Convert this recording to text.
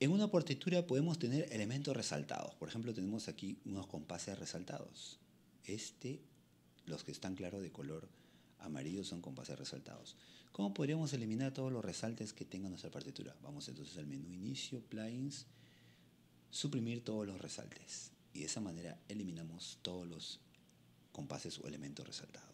En una partitura podemos tener elementos resaltados. Por ejemplo, tenemos aquí unos compases resaltados. Este, los que están claros de color amarillo son compases resaltados. ¿Cómo podríamos eliminar todos los resaltes que tenga nuestra partitura? Vamos entonces al menú Inicio, Plugins, suprimir todos los resaltes. Y de esa manera eliminamos todos los compases o elementos resaltados.